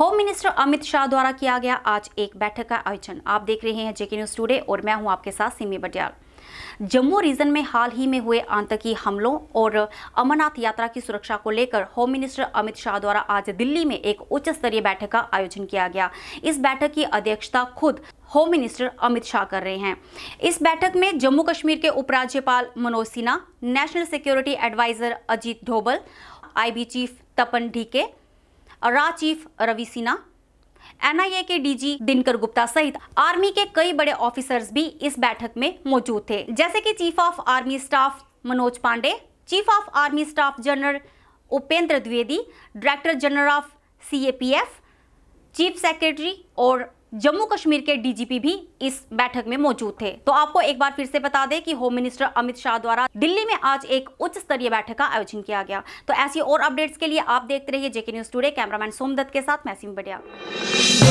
home minister Amit Shah द्वारा किया गया आज एक बैठक का आयोजन आप देख रहे हैं जेके न्यूज टूडे और मैं हूं आपके साथ सिमी बटियाल जम्मू रीजन में हाल ही में हुए आतंकी हमलों और अमरनाथ यात्रा की सुरक्षा को लेकर होम मिनिस्टर अमित शाह द्वारा आज दिल्ली में एक उच्च स्तरीय बैठक का आयोजन किया गया इस बैठक की अध्यक्षता खुद होम मिनिस्टर अमित शाह कर रहे हैं इस बैठक में जम्मू कश्मीर के उपराज्यपाल Manoj Sinha national security advisor Ajit Doval आई चीफ तपन ढीके रा चीफ रवि सिन्हा एनआईए के डीजी दिनकर गुप्ता सहित आर्मी के कई बड़े ऑफिसर्स भी इस बैठक में मौजूद थे जैसे कि chief of army staff Manoj Pande chief of army staff general Upendra Dwivedi director general of CAPF chief secretary और जम्मू कश्मीर के डीजीपी भी इस बैठक में मौजूद थे तो आपको एक बार फिर से बता दें कि होम मिनिस्टर अमित शाह द्वारा दिल्ली में आज एक उच्च स्तरीय बैठक का आयोजन किया गया तो ऐसी और अपडेट्स के लिए आप देखते रहिए JK news today cameraman Somdutt के साथ मैसिम बडिया